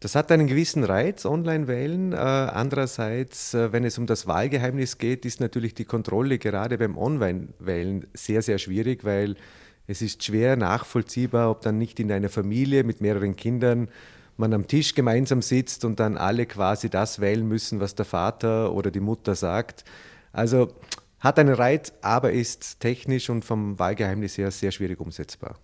Das hat einen gewissen Reiz, Online-Wählen. Äh, andererseits, äh, wenn es um das Wahlgeheimnis geht, ist natürlich die Kontrolle gerade beim Online-Wählen sehr, sehr schwierig, weil es ist schwer nachvollziehbar, ob dann nicht in einer Familie mit mehreren Kindern man am Tisch gemeinsam sitzt und dann alle quasi das wählen müssen, was der Vater oder die Mutter sagt. Also hat einen Reiz, aber ist technisch und vom Wahlgeheimnis her sehr schwierig umsetzbar.